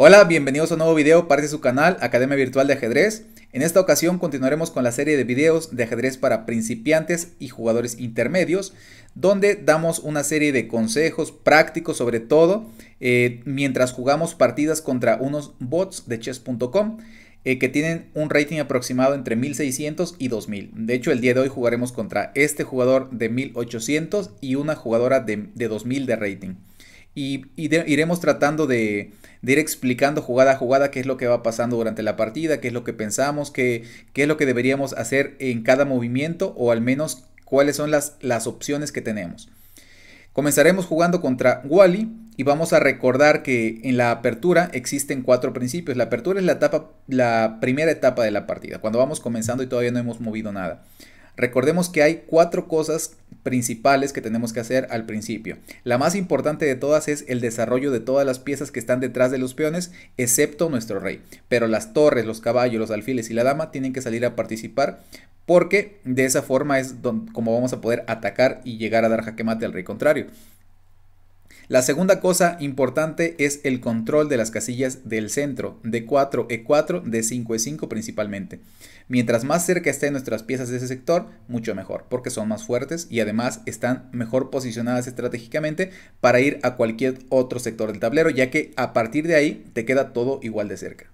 Hola, bienvenidos a un nuevo video, parte de su canal Academia Virtual de Ajedrez. En esta ocasión continuaremos con la serie de videos de ajedrez para principiantes y jugadores intermedios, donde damos una serie de consejos prácticos sobre todo eh, mientras jugamos partidas contra unos bots de chess.com eh, que tienen un rating aproximado entre 1600 y 2000. De hecho, el día de hoy jugaremos contra este jugador de 1800 y una jugadora de, 2000 de rating. Y, iremos tratando de de ir explicando jugada a jugada qué es lo que va pasando durante la partida, qué es lo que pensamos, qué, qué es lo que deberíamos hacer en cada movimiento o al menos cuáles son las, las opciones que tenemos. Comenzaremos jugando contra Wally y vamos a recordar que en la apertura existen cuatro principios. La apertura es la, etapa, la primera etapa de la partida, cuando vamos comenzando y todavía no hemos movido nada. Recordemos que hay cuatro cosas principales que tenemos que hacer al principio. La más importante de todas es el desarrollo de todas las piezas que están detrás de los peones, excepto nuestro rey. Pero las torres, los caballos, los alfiles y la dama tienen que salir a participar porque de esa forma es como vamos a poder atacar y llegar a dar jaque mate al rey contrario. La segunda cosa importante es el control de las casillas del centro, de 4 E4, de 5 E5 principalmente. Mientras más cerca estén nuestras piezas de ese sector, mucho mejor, porque son más fuertes y además están mejor posicionadas estratégicamente para ir a cualquier otro sector del tablero, ya que a partir de ahí te queda todo igual de cerca.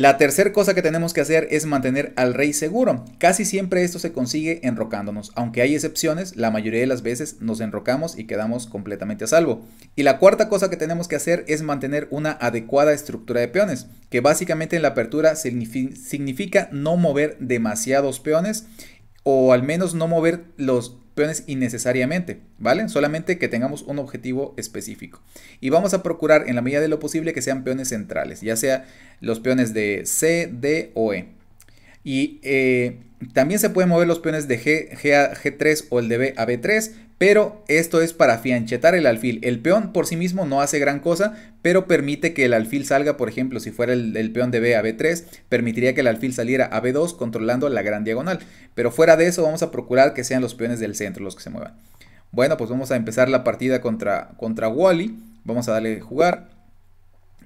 La tercera cosa que tenemos que hacer es mantener al rey seguro. Casi siempre esto se consigue enrocándonos. Aunque hay excepciones, la mayoría de las veces nos enrocamos y quedamos completamente a salvo. Y la cuarta cosa que tenemos que hacer es mantener una adecuada estructura de peones, que básicamente en la apertura significa no mover demasiados peones o al menos no mover los peones innecesariamente, ¿vale? Solamente que tengamos un objetivo específico. Y vamos a procurar en la medida de lo posible que sean peones centrales, ya sea los peones de C, D o E. Y eh, también se pueden mover los peones de G, G a G3 o el de B a B3, pero esto es para fianchetar el alfil. El peón por sí mismo no hace gran cosa, pero permite que el alfil salga, por ejemplo, si fuera el, peón de B a B3, permitiría que el alfil saliera a B2 controlando la gran diagonal. Pero fuera de eso vamos a procurar que sean los peones del centro los que se muevan. Bueno, pues vamos a empezar la partida contra, contra Wally. Vamos a darle jugar.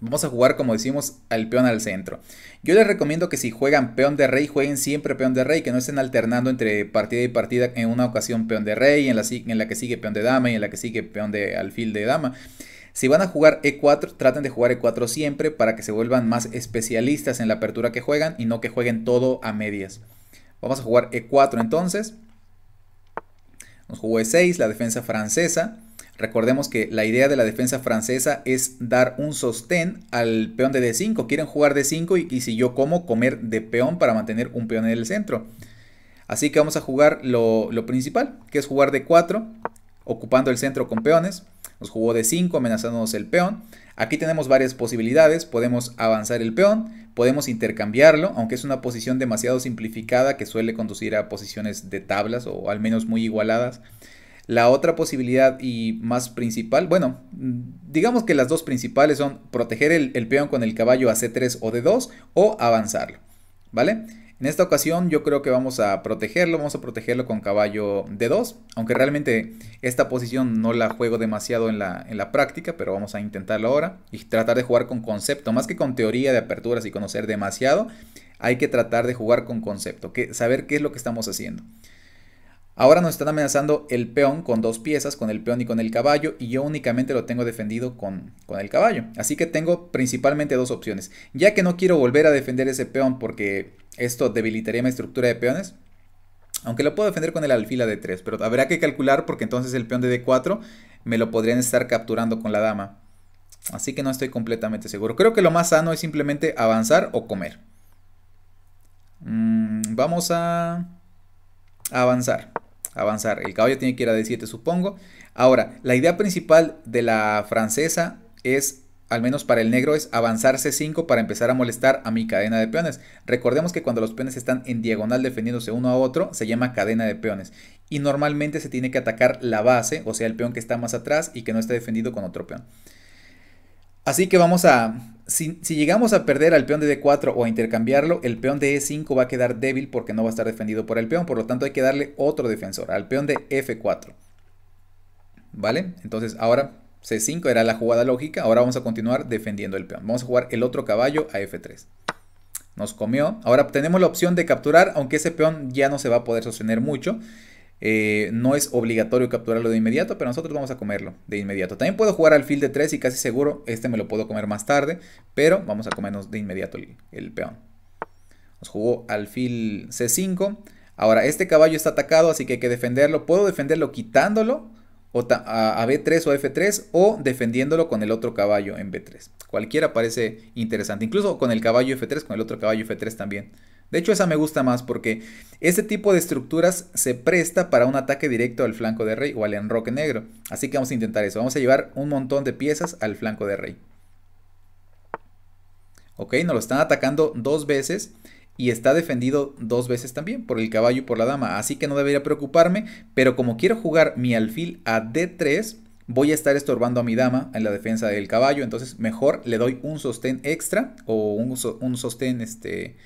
Vamos a jugar, como decimos, al peón al centro. Yo les recomiendo que si juegan peón de rey, jueguen siempre peón de rey, que no estén alternando entre partida y partida en una ocasión peón de rey, en la, en la que sigue peón de dama y en la que sigue peón de alfil de dama. Si van a jugar E4, traten de jugar E4 siempre para que se vuelvan más especialistas en la apertura que juegan y no que jueguen todo a medias. Vamos a jugar E4 entonces. Nos jugó E6, la defensa francesa. Recordemos que la idea de la defensa francesa es dar un sostén al peón de D5. Quieren jugar D5 y, si yo como, comer de peón para mantener un peón en el centro. Así que vamos a jugar lo, lo principal, que es jugar D4, ocupando el centro con peones. Nos jugó D5, amenazándonos el peón. Aquí tenemos varias posibilidades. Podemos avanzar el peón, podemos intercambiarlo, aunque es una posición demasiado simplificada que suele conducir a posiciones de tablas o al menos muy igualadas. La otra posibilidad y más principal, bueno, digamos que las dos principales son proteger el, peón con el caballo a C3 o D2 o avanzarlo, ¿vale? En esta ocasión yo creo que vamos a protegerlo, vamos a protegerlo con caballo D2, aunque realmente esta posición no la juego demasiado en la, en la práctica, pero vamos a intentarlo ahora y tratar de jugar con concepto, más que con teoría de aperturas y conocer demasiado, hay que tratar de jugar con concepto, que, saber qué es lo que estamos haciendo. Ahora nos están amenazando el peón con dos piezas, con el peón y con el caballo, y yo únicamente lo tengo defendido con, el caballo. Así que tengo principalmente dos opciones. Ya que no quiero volver a defender ese peón porque esto debilitaría mi estructura de peones, aunque lo puedo defender con el alfila de 3, pero habrá que calcular porque entonces el peón de D4 me lo podrían estar capturando con la dama. Así que no estoy completamente seguro. Creo que lo más sano es simplemente avanzar o comer. Mm, vamos a avanzar avanzar. El caballo tiene que ir a d7, supongo. Ahora, la idea principal de la francesa es al menos para el negro, es avanzar C5 para empezar a molestar a mi cadena de peones. Recordemos que cuando los peones están en diagonal defendiéndose uno a otro, se llama cadena de peones. Y normalmente se tiene que atacar la base, o sea, el peón que está más atrás y que no está defendido con otro peón. Así que vamos a si, llegamos a perder al peón de D4 o a intercambiarlo, el peón de E5 va a quedar débil porque no va a estar defendido por el peón. Por lo tanto, hay que darle otro defensor, al peón de F4. ¿Vale? Entonces, ahora C5 era la jugada lógica. Ahora vamos a continuar defendiendo el peón. Vamos a jugar el otro caballo a F3. Nos comió. Ahora tenemos la opción de capturar, aunque ese peón ya no se va a poder sostener mucho. Eh, no es obligatorio capturarlo de inmediato, pero nosotros vamos a comerlo de inmediato. También puedo jugar al fil de 3 y casi seguro este me lo puedo comer más tarde, pero vamos a comernos de inmediato el, peón. Nos jugó al fil C5. Ahora, este caballo está atacado, así que hay que defenderlo. Puedo defenderlo quitándolo o a, a, B3 o F3 o defendiéndolo con el otro caballo en B3. Cualquiera parece interesante. Incluso con el caballo F3, con el otro caballo F3 también. De hecho, esa me gusta más porque este tipo de estructuras se presta para un ataque directo al flanco de rey o al enroque negro. Así que vamos a intentar eso. Vamos a llevar un montón de piezas al flanco de rey. Ok, nos lo están atacando dos veces y está defendido dos veces también por el caballo y por la dama. Así que no debería preocuparme, pero como quiero jugar mi alfil a D3, voy a estar estorbando a mi dama en la defensa del caballo. Entonces mejor le doy un sostén extra o un, un sostén este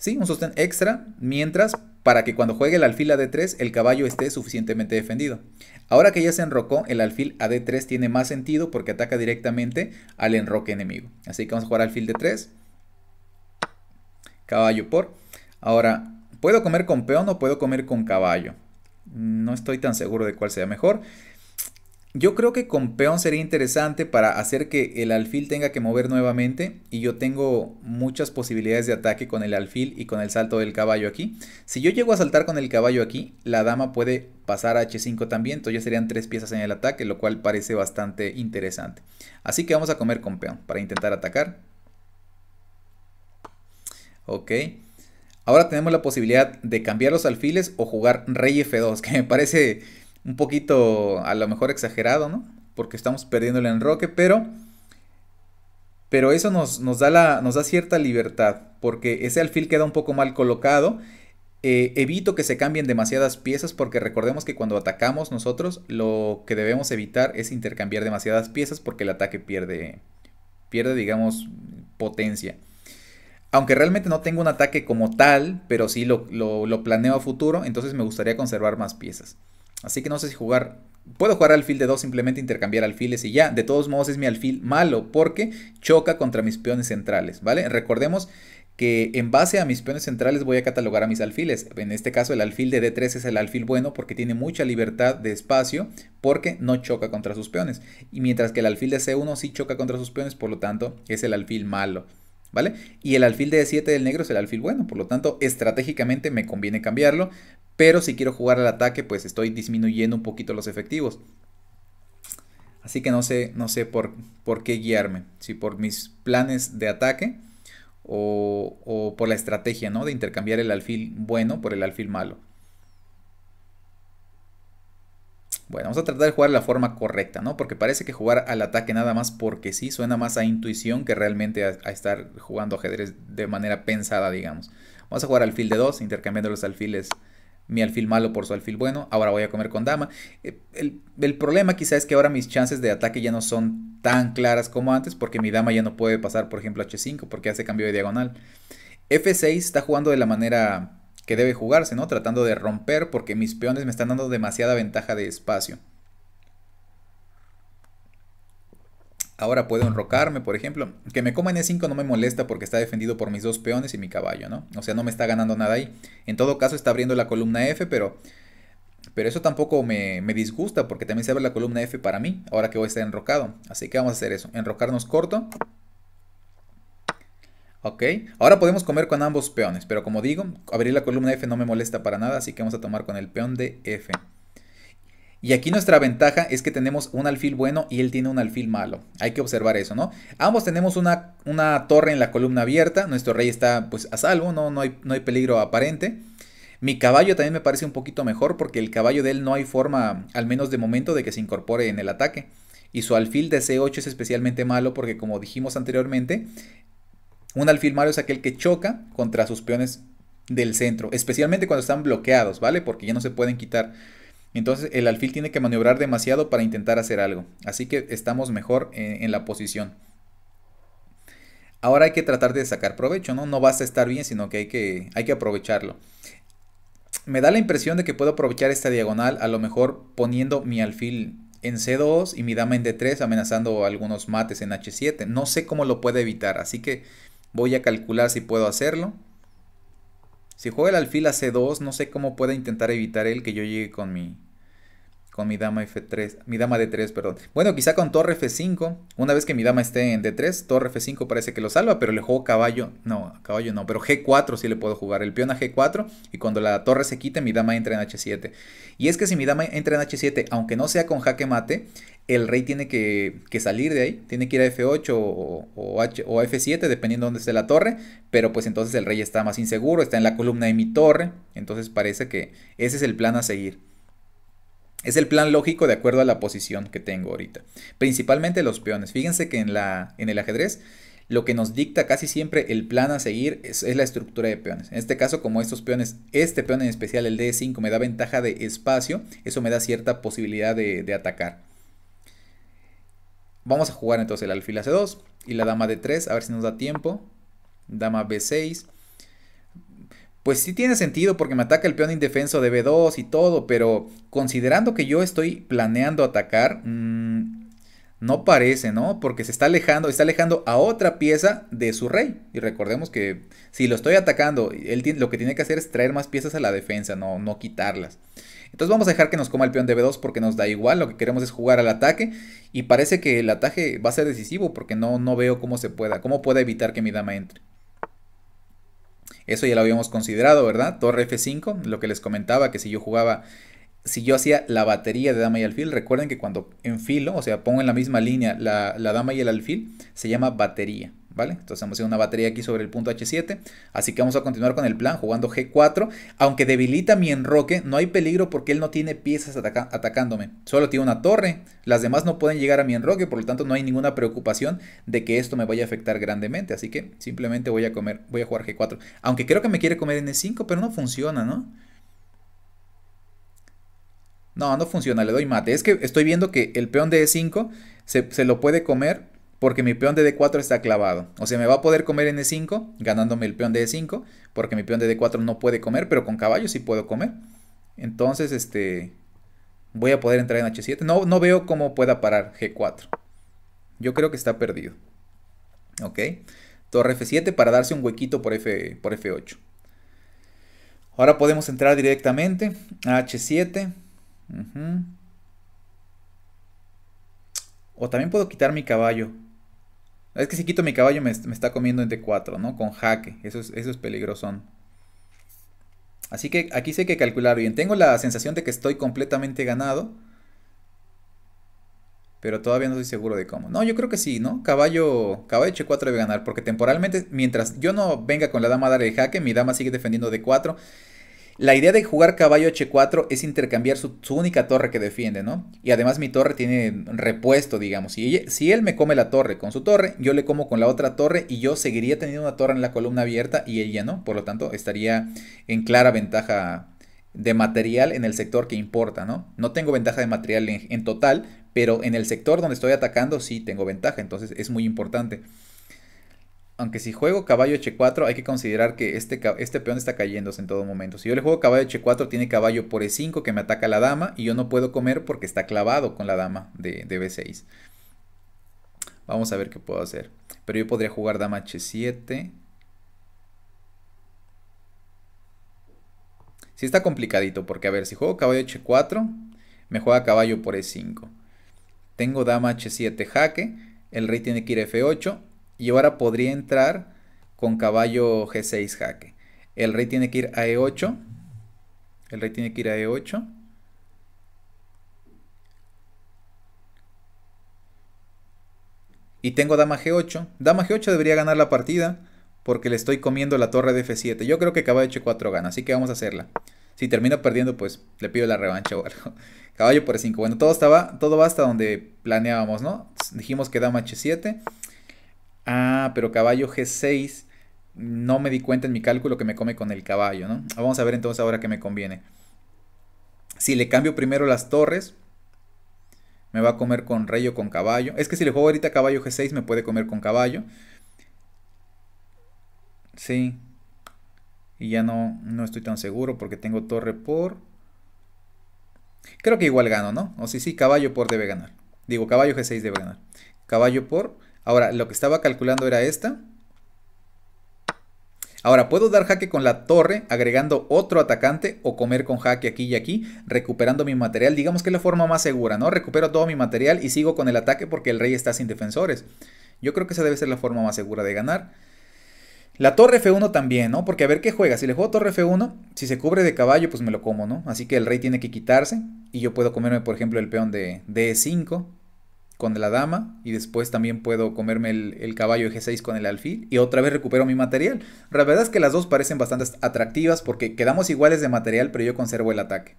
Sí, un sostén extra, mientras para que cuando juegue el alfil a d3 el caballo esté suficientemente defendido. Ahora que ya se enrocó, el alfil a d3 tiene más sentido porque ataca directamente al enroque enemigo. Así que vamos a jugar alfil d3, caballo por. Ahora, ¿puedo comer con peón o puedo comer con caballo? No estoy tan seguro de cuál sea mejor. Yo creo que con peón sería interesante para hacer que el alfil tenga que mover nuevamente y yo tengo muchas posibilidades de ataque con el alfil y con el salto del caballo aquí. Si yo llego a saltar con el caballo aquí, la dama puede pasar a h5 también, entonces ya serían tres piezas en el ataque, lo cual parece bastante interesante. Así que vamos a comer con peón para intentar atacar. Ok. Ahora tenemos la posibilidad de cambiar los alfiles o jugar rey f2, que me parece un poquito a lo mejor exagerado, ¿no? Porque estamos perdiendo el enroque, pero, pero eso nos, da nos da cierta libertad, porque ese alfil queda un poco mal colocado. Eh, evito que se cambien demasiadas piezas porque recordemos que cuando atacamos nosotros lo que debemos evitar es intercambiar demasiadas piezas porque el ataque pierde, pierde digamos, potencia. Aunque realmente no tengo un ataque como tal, pero sí lo, lo planeo a futuro, entonces me gustaría conservar más piezas. Así que no sé si jugar... Puedo jugar alfil de 2, simplemente intercambiar alfiles y ya. De todos modos es mi alfil malo porque choca contra mis peones centrales, ¿vale? Recordemos que en base a mis peones centrales voy a catalogar a mis alfiles. En este caso el alfil de D3 es el alfil bueno porque tiene mucha libertad de espacio porque no choca contra sus peones. Y mientras que el alfil de C1 sí choca contra sus peones, por lo tanto es el alfil malo. ¿Vale? Y el alfil de D7 del negro es el alfil bueno, por lo tanto estratégicamente me conviene cambiarlo, pero si quiero jugar al ataque, pues estoy disminuyendo un poquito los efectivos. Así que no sé, no sé por, por qué guiarme. Si por mis planes de ataque o, por la estrategia, ¿no? De intercambiar el alfil bueno por el alfil malo. Bueno, vamos a tratar de jugar la forma correcta, ¿no? Porque parece que jugar al ataque nada más porque sí suena más a intuición que realmente a, a estar jugando ajedrez de manera pensada, digamos. Vamos a jugar alfil de 2, intercambiando los alfiles mi alfil malo por su alfil bueno, ahora voy a comer con dama. Eh, el, problema quizá es que ahora mis chances de ataque ya no son tan claras como antes porque mi dama ya no puede pasar, por ejemplo, h5 porque hace cambio de diagonal. F6 está jugando de la manera que debe jugarse, ¿no? Tratando de romper porque mis peones me están dando demasiada ventaja de espacio. Ahora puedo enrocarme, por ejemplo. Que me coma en E5 no me molesta porque está defendido por mis dos peones y mi caballo, ¿no? O sea, no me está ganando nada ahí. En todo caso está abriendo la columna F, pero... Pero eso tampoco me, me disgusta porque también se abre la columna F para mí, ahora que voy a estar enrocado. Así que vamos a hacer eso. Enrocarnos corto. Ok, ahora podemos comer con ambos peones, pero como digo, abrir la columna F no me molesta para nada, así que vamos a tomar con el peón de F. Y aquí nuestra ventaja es que tenemos un alfil bueno y él tiene un alfil malo. Hay que observar eso, ¿no? Ambos tenemos una, una torre en la columna abierta. Nuestro rey está pues a salvo, no, no, hay, no hay peligro aparente. Mi caballo también me parece un poquito mejor porque el caballo de él no hay forma, al menos de momento, de que se incorpore en el ataque. Y su alfil de C8 es especialmente malo porque como dijimos anteriormente, un alfil malo es aquel que choca contra sus peones del centro, especialmente cuando están bloqueados, ¿vale? Porque ya no se pueden quitar. Entonces el alfil tiene que maniobrar demasiado para intentar hacer algo. Así que estamos mejor en, la posición. Ahora hay que tratar de sacar provecho, ¿no? No basta estar bien, sino que hay, que hay que aprovecharlo. Me da la impresión de que puedo aprovechar esta diagonal, a lo mejor poniendo mi alfil en C2 y mi dama en D3 amenazando algunos mates en H7. No sé cómo lo puede evitar, así que voy a calcular si puedo hacerlo. Si juega el alfil a c2, no sé cómo pueda intentar evitar el que yo llegue con mi con mi dama F3, mi dama D3, perdón. Bueno, quizá con torre F5. Una vez que mi dama esté en D3, torre F5 parece que lo salva, pero le juego caballo. No, caballo no, pero G4 sí le puedo jugar. El peón a G4 y cuando la torre se quite, mi dama entra en H7. Y es que si mi dama entra en H7, aunque no sea con jaque mate, el rey tiene que, salir de ahí, tiene que ir a F8 o, o, F7, dependiendo de dónde esté la torre, pero pues entonces el rey está más inseguro, está en la columna de mi torre, entonces parece que ese es el plan a seguir. Es el plan lógico de acuerdo a la posición que tengo ahorita. Principalmente los peones. Fíjense que en, la, en el ajedrez lo que nos dicta casi siempre el plan a seguir es, la estructura de peones. En este caso, como estos peones, este peón en especial, el D5, me da ventaja de espacio, eso me da cierta posibilidad de, de atacar. Vamos a jugar entonces el alfil a C2 y la dama de 3 a ver si nos da tiempo. Dama B6 pues sí tiene sentido porque me ataca el peón indefenso de B2 y todo, pero considerando que yo estoy planeando atacar, mm, no parece, ¿no? Porque se está alejando, está alejando a otra pieza de su rey. Y recordemos que si lo estoy atacando, él lo que tiene que hacer es traer más piezas a la defensa, no, no quitarlas. Entonces vamos a dejar que nos coma el peón de B2 porque nos da igual, lo que queremos es jugar al ataque y parece que el ataque va a ser decisivo porque no, no veo cómo se pueda, cómo pueda evitar que mi dama entre. Eso ya lo habíamos considerado, ¿verdad? Torre F5, lo que les comentaba, que si yo jugaba, si yo hacía la batería de dama y alfil, recuerden que cuando enfilo, o sea, pongo en la misma línea la, la dama y el alfil, se llama batería. ¿vale? Entonces hemos hecho una batería aquí sobre el punto H7, así que vamos a continuar con el plan jugando G4, aunque debilita mi enroque, no hay peligro porque él no tiene piezas atacándome, solo tiene una torre, las demás no pueden llegar a mi enroque, por lo tanto no hay ninguna preocupación de que esto me vaya a afectar grandemente, así que simplemente voy a comer, voy a jugar G4, aunque creo que me quiere comer e 5 pero no funciona, ¿no? No, no funciona, le doy mate. Es que estoy viendo que el peón de E5 se, se lo puede comer porque mi peón de D4 está clavado. O sea, me va a poder comer en E5, ganándome el peón de E5, porque mi peón de D4 no puede comer, pero con caballo sí puedo comer. Entonces, este, voy a poder entrar en H7. No, no veo cómo pueda parar G4. Yo creo que está perdido. ¿Ok? Torre F7 para darse un huequito por, F, por F8. Ahora podemos entrar directamente a H7. O también puedo quitar mi caballo. Es que si quito mi caballo me, está comiendo en D4, ¿no? Con jaque. Eso es, eso peligrosón. Así que aquí sé que calcular bien. Tengo la sensación de que estoy completamente ganado. Pero todavía no estoy seguro de cómo. No, yo creo que sí, ¿no? Caballo, caballo H4 debe ganar. Porque temporalmente, mientras yo no venga con la dama a dar el jaque, mi dama sigue defendiendo D4. La idea de jugar caballo H4 es intercambiar su, única torre que defiende, ¿no? Y además mi torre tiene repuesto, digamos. Si, él me come la torre con su torre, yo le como con la otra torre y yo seguiría teniendo una torre en la columna abierta y ella no. Por lo tanto, estaría en clara ventaja de material en el sector que importa, ¿no? No tengo ventaja de material en total, pero en el sector donde estoy atacando sí tengo ventaja, entonces es muy importante aunque si juego caballo h4, hay que considerar que este, este peón está cayéndose en todo momento. Si yo le juego caballo h4, tiene caballo por e5 que me ataca la dama y yo no puedo comer porque está clavado con la dama de, b6. Vamos a ver qué puedo hacer. Pero yo podría jugar dama h7. Sí está complicadito porque, a ver, si juego caballo h4, me juega caballo por e5. Tengo dama h7 jaque, el rey tiene que ir f8 y ahora podría entrar con caballo G6 jaque. El rey tiene que ir a E8. El rey tiene que ir a E8. Y tengo dama G8. Dama G8 debería ganar la partida porque le estoy comiendo la torre de F7. Yo creo que caballo H4 gana, así que vamos a hacerla. Si termino perdiendo, pues le pido la revancha Caballo por e 5. Bueno, todo, estaba, todo va hasta donde planeábamos, ¿no? Dijimos que dama H7. Ah, pero caballo G6, no me di cuenta en mi cálculo que me come con el caballo, ¿no? Vamos a ver entonces ahora qué me conviene. Si le cambio primero las torres, me va a comer con rey o con caballo. Es que si le juego ahorita caballo G6, me puede comer con caballo. Sí. Y ya no, no estoy tan seguro porque tengo torre por... Creo que igual gano, ¿no? O sí, sí, caballo por debe ganar. Digo, caballo G6 debe ganar. Caballo por Ahora, lo que estaba calculando era esta. Ahora, puedo dar jaque con la torre agregando otro atacante o comer con jaque aquí y aquí, recuperando mi material. Digamos que es la forma más segura, ¿no? Recupero todo mi material y sigo con el ataque porque el rey está sin defensores. Yo creo que esa debe ser la forma más segura de ganar. La torre F1 también, ¿no? Porque a ver qué juega. Si le juego torre F1, si se cubre de caballo, pues me lo como, ¿no? Así que el rey tiene que quitarse y yo puedo comerme, por ejemplo, el peón de D5 con la dama y después también puedo comerme el, caballo G6 con el alfil y otra vez recupero mi material. La verdad es que las dos parecen bastante atractivas porque quedamos iguales de material pero yo conservo el ataque.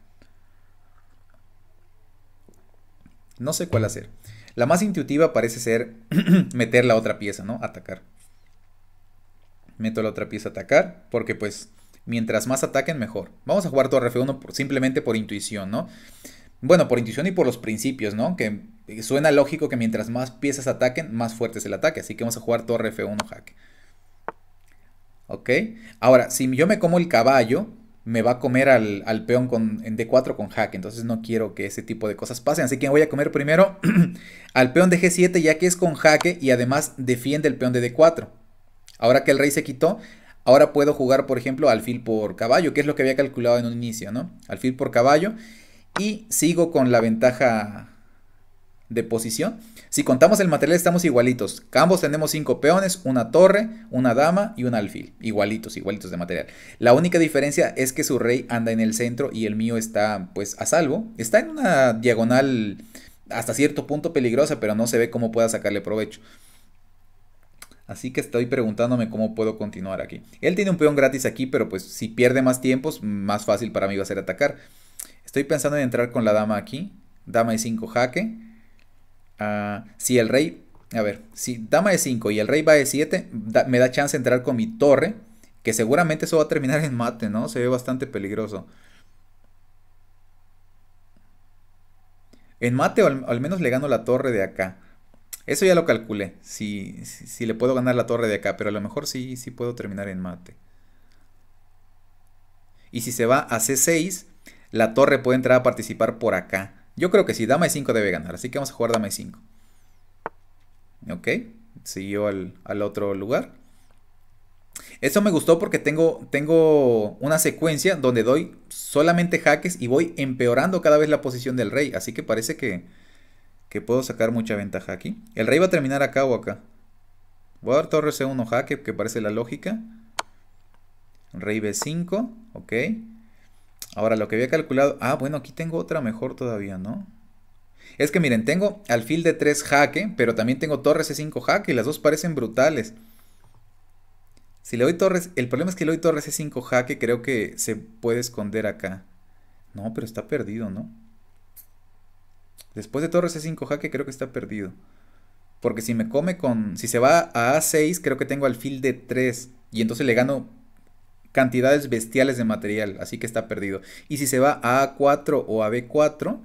No sé cuál hacer. La más intuitiva parece ser meter la otra pieza, ¿no? Atacar. Meto la otra pieza a atacar porque pues mientras más ataquen mejor. Vamos a jugar torre F1 simplemente por intuición, ¿no? Bueno, por intuición y por los principios, ¿no? Que suena lógico que mientras más piezas ataquen, más fuerte es el ataque. Así que vamos a jugar torre F1 jaque. ¿Ok? Ahora, si yo me como el caballo, me va a comer al, peón con, en D4 con jaque. Entonces no quiero que ese tipo de cosas pasen. Así que voy a comer primero al peón de G7 ya que es con jaque y además defiende el peón de D4. Ahora que el rey se quitó, ahora puedo jugar por ejemplo alfil por caballo, que es lo que había calculado en un inicio, ¿no? Alfil por caballo y sigo con la ventaja de posición. Si contamos el material estamos igualitos. Ambos tenemos cinco peones, una torre, una dama y un alfil. Igualitos, igualitos de material. La única diferencia es que su rey anda en el centro y el mío está pues a salvo. Está en una diagonal hasta cierto punto peligrosa, pero no se ve cómo pueda sacarle provecho. Así que estoy preguntándome cómo puedo continuar aquí. Él tiene un peón gratis aquí, pero pues si pierde más tiempos, más fácil para mí va a ser atacar. Estoy pensando en entrar con la dama aquí. Dama de 5 jaque. Ah, si el rey... A ver, si dama de 5 y el rey va de 7 me da chance de entrar con mi torre. Que seguramente eso va a terminar en mate, ¿no? Se ve bastante peligroso. En mate al, al menos le gano la torre de acá. Eso ya lo calculé. Si, si, le puedo ganar la torre de acá. Pero a lo mejor sí, sí puedo terminar en mate. Y si se va a C6, la torre puede entrar a participar por acá. Yo creo que si dama e5 debe ganar. Así que vamos a jugar dama e5. Ok. Siguió al, otro lugar. Eso me gustó porque tengo, tengo una secuencia donde doy solamente jaques y voy empeorando cada vez la posición del rey. Así que parece que, puedo sacar mucha ventaja aquí. El rey va a terminar acá o acá. Voy a dar torre C1 jaque, que parece la lógica. Rey B5, ok. Ahora, lo que había calculado... Ah, bueno, aquí tengo otra mejor todavía, ¿no? Es que miren, tengo alfil de 3 jaque, pero también tengo torres c 5 jaque y las dos parecen brutales. Si le doy torres, el problema es que le doy torres c 5 jaque, creo que se puede esconder acá. No, pero está perdido, ¿no? Después de torres c 5 jaque creo que está perdido. Porque si me come con... Si se va a A6, creo que tengo alfil de 3. Y entonces le gano cantidades bestiales de material, así que está perdido. Y si se va a A4 o a B4,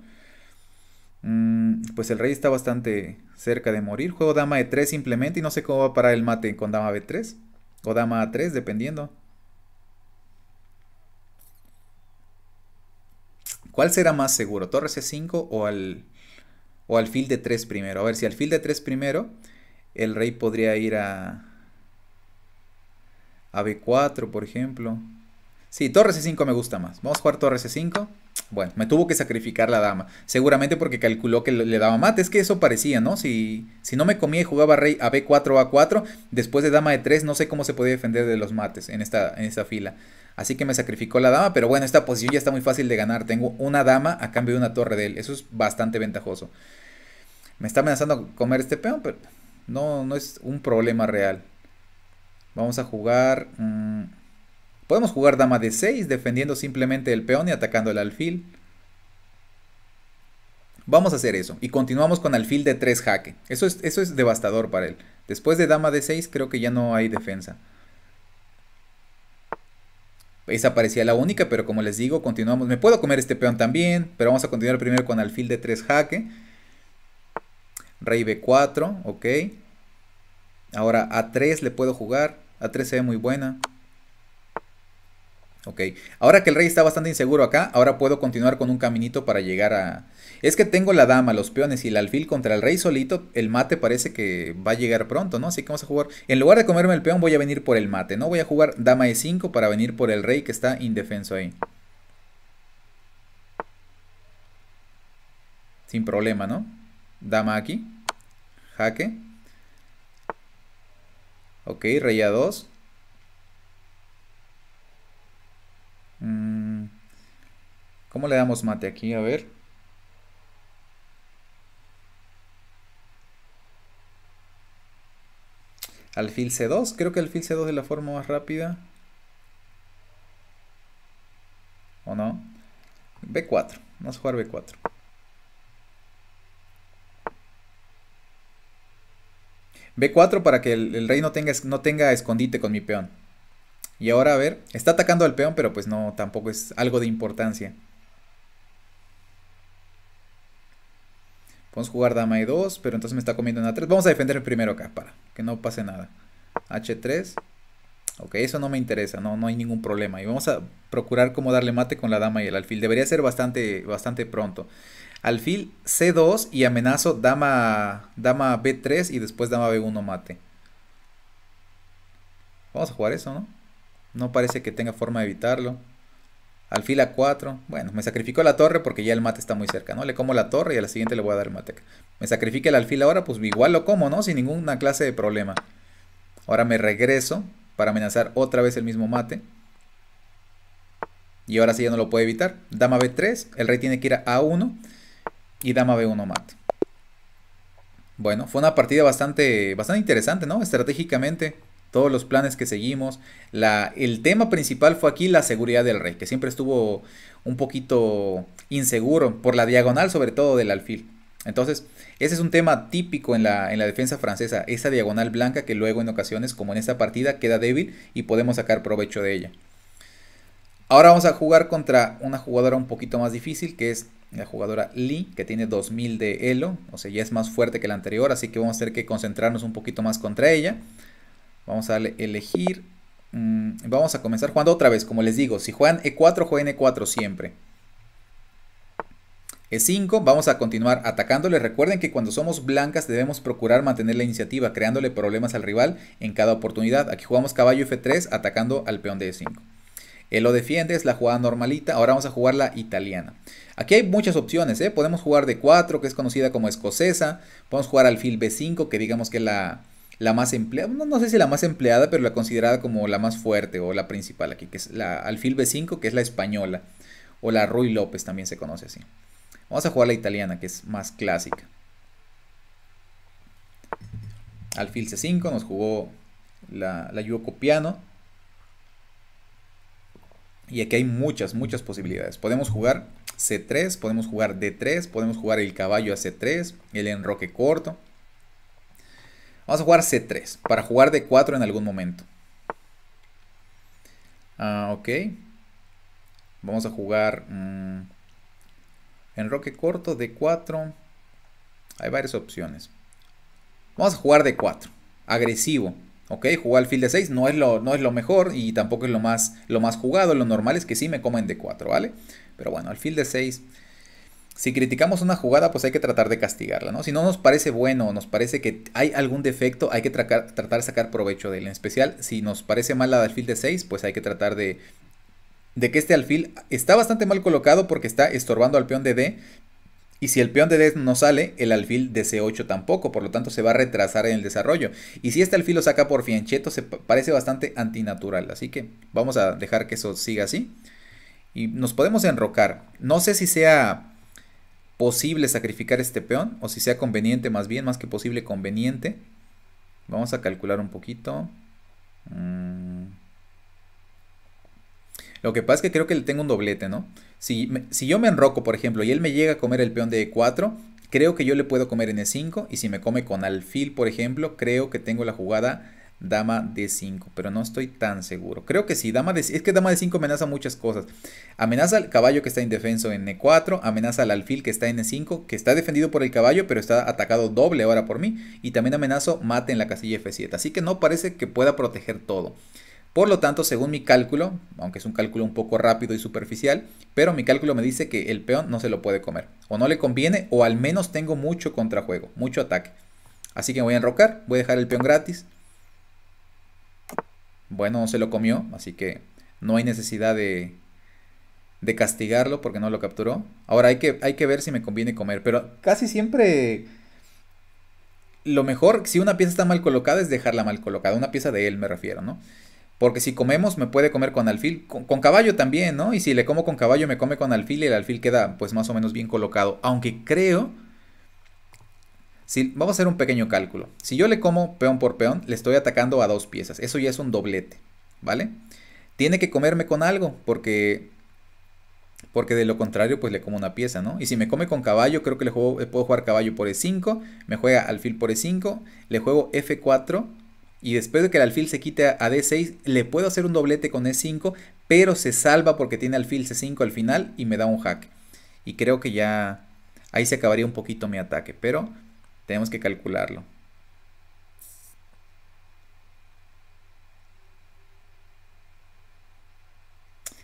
mm, pues el rey está bastante cerca de morir. Juego dama E3 simplemente y no sé cómo va a parar el mate con dama B3 o dama A3, dependiendo. ¿Cuál será más seguro? ¿Torre C5 o al, o alfil de 3 primero? A ver, si alfil de 3 primero, el rey podría ir a, a B4, por ejemplo. Sí, torre C5 me gusta más. Vamos a jugar torre C5. Bueno, me tuvo que sacrificar la dama. Seguramente porque calculó que le daba mate. Es que eso parecía, ¿no? Si, si no me comía y jugaba rey a B4 A4, después de dama de 3 no sé cómo se podía defender de los mates en esta, en fila. Así que me sacrificó la dama, pero bueno, esta posición ya está muy fácil de ganar. Tengo una dama a cambio de una torre de él. Eso es bastante ventajoso. Me está amenazando comer este peón, pero no, no es un problema real. Vamos a jugar... Mm, podemos jugar dama de 6 defendiendo simplemente el peón y atacando el alfil. Vamos a hacer eso. Y continuamos con alfil de 3 jaque. Eso es, eso es devastador para él. Después de dama de 6 creo que ya no hay defensa. Esa parecía la única, pero como les digo, continuamos. Me puedo comer este peón también, pero vamos a continuar primero con alfil de 3 jaque. Rey B4, ok. Ahora A3 le puedo jugar. A3 se muy buena. Ok, ahora que el rey está bastante inseguro acá, ahora puedo continuar con un caminito para llegar a... Es que tengo la dama, los peones y el alfil contra el rey solito, el mate parece que va a llegar pronto, ¿no? Así que vamos a jugar... En lugar de comerme el peón voy a venir por el mate, ¿no? Voy a jugar dama e5 para venir por el rey que está indefenso ahí. Sin problema, ¿no? Dama aquí. Jaque. Ok, rey a 2. Mm. ¿Cómo le damos mate aquí? A ver. Alfil C2. Creo que alfil C2 es la forma más rápida. ¿O no? B4. Vamos a jugar B4. B4 para que el, rey no tenga, no tenga escondite con mi peón. Y ahora, a ver, está atacando al peón, pero pues no, tampoco es algo de importancia. Podemos jugar dama E2, pero entonces me está comiendo una 3. Vamos a defender primero acá, para que no pase nada. H3. Ok, eso no me interesa, no, no hay ningún problema. Y vamos a procurar cómo darle mate con la dama y el alfil. Debería ser bastante, bastante pronto alfil C2 y amenazo dama, dama B3 y después dama B1 mate. Vamos a jugar eso, ¿no? No parece que tenga forma de evitarlo. Alfil A4. Bueno, me sacrificó la torre porque ya el mate está muy cerca, ¿no? Le como la torre y a la siguiente le voy a dar el mate. Me sacrifica el alfil ahora, pues igual lo como, ¿no? Sin ninguna clase de problema. Ahora me regreso para amenazar otra vez el mismo mate. Y ahora sí ya no lo puede evitar. Dama B3, el rey tiene que ir a A1 y dama b1 mate. Bueno, fue una partida bastante, bastante interesante, ¿no? Estratégicamente, todos los planes que seguimos. La, el tema principal fue aquí la seguridad del rey, que siempre estuvo un poquito inseguro, por la diagonal sobre todo del alfil. Entonces, ese es un tema típico en la, en la defensa francesa, esa diagonal blanca que luego en ocasiones, como en esta partida, queda débil y podemos sacar provecho de ella. Ahora vamos a jugar contra una jugadora un poquito más difícil, que es la jugadora Lee, que tiene 2000 de Elo, o sea, ya es más fuerte que la anterior, así que vamos a tener que concentrarnos un poquito más contra ella. Vamos a elegir. Mm, vamos a comenzar jugando otra vez, como les digo, si juegan E4, juegan E4 siempre. E5, vamos a continuar atacándole. Recuerden que cuando somos blancas debemos procurar mantener la iniciativa, creándole problemas al rival en cada oportunidad. Aquí jugamos caballo F3 atacando al peón de E5. Elo lo defiende, es la jugada normalita. Ahora vamos a jugar la italiana. Aquí hay muchas opciones, ¿eh? Podemos jugar de 4, que es conocida como escocesa. Podemos jugar alfil B5, que digamos que es la, la más empleada. No, sé si la más empleada, pero la considerada como la más fuerte o la principal aquí, que es la alfil B5, que es la española. O la Ruy López también se conoce así. Vamos a jugar la italiana, que es más clásica. Alfil C5 nos jugó la, la Yuko Piano. Y aquí hay muchas, muchas posibilidades. Podemos jugar C3, podemos jugar D3, podemos jugar el caballo a C3, el enroque corto. Vamos a jugar C3 para jugar D4 en algún momento. Ah, ok. Vamos a jugar mm, enroque corto, D4. Hay varias opciones. Vamos a jugar D4. Agresivo. ¿ok? Jugar alfil de 6 no es lo, no es lo mejor y tampoco es lo más, lo más jugado. Lo normal es que sí me comen d 4, ¿vale? Pero bueno, alfil de 6. Si criticamos una jugada, pues hay que tratar de castigarla, ¿no? Si no nos parece bueno, nos parece que hay algún defecto, hay que tratar de sacar provecho de él. En especial, si nos parece mal la alfil de 6, pues hay que tratar de, de que este alfil está bastante mal colocado porque está estorbando al peón de D. Y si el peón de D no sale, el alfil de C8 tampoco, por lo tanto se va a retrasar en el desarrollo. Y si este alfil lo saca por fiancheto, se parece bastante antinatural, así que vamos a dejar que eso siga así y nos podemos enrocar. No sé si sea posible sacrificar este peón o si sea conveniente más bien, más que posible conveniente. Vamos a calcular un poquito. Mm. Lo que pasa es que creo que le tengo un doblete, ¿no? Si, si, yo me enroco, por ejemplo, y él me llega a comer el peón de E4, creo que yo le puedo comer en E5. Y si me come con alfil, por ejemplo, creo que tengo la jugada dama d5, pero no estoy tan seguro. Creo que sí, dama de es que dama d5 amenaza muchas cosas. Amenaza al caballo que está indefenso en e4, amenaza al alfil que está en e5, que está defendido por el caballo, pero está atacado doble ahora por mí, y también amenazo mate en la casilla f7, así que no parece que pueda proteger todo. Por lo tanto, según mi cálculo, aunque es un cálculo un poco rápido y superficial, pero mi cálculo me dice que el peón no se lo puede comer. O no le conviene, o al menos tengo mucho contrajuego, mucho ataque. Así que voy a enrocar, voy a dejar el peón gratis, bueno, se lo comió, así que no hay necesidad de, de castigarlo porque no lo capturó. Ahora hay que, hay que ver si me conviene comer, pero casi siempre lo mejor, si una pieza está mal colocada, es dejarla mal colocada. Una pieza de él me refiero, ¿no? Porque si comemos, me puede comer con alfil, con, con, caballo también, ¿no? Y si le como con caballo, me come con alfil y el alfil queda pues más o menos bien colocado. Aunque creo vamos a hacer un pequeño cálculo. Si yo le como peón por peón, le estoy atacando a dos piezas. Eso ya es un doblete, ¿vale? Tiene que comerme con algo, porque, porque de lo contrario, pues le como una pieza, ¿no? Y si me come con caballo, creo que le, juego, puedo jugar caballo por E5, me juega alfil por E5, le juego F4, y después de que el alfil se quite a D6, le puedo hacer un doblete con E5, pero se salva porque tiene alfil C5 al final y me da un hack. Y creo que ya ahí se acabaría un poquito mi ataque, pero tenemos que calcularlo.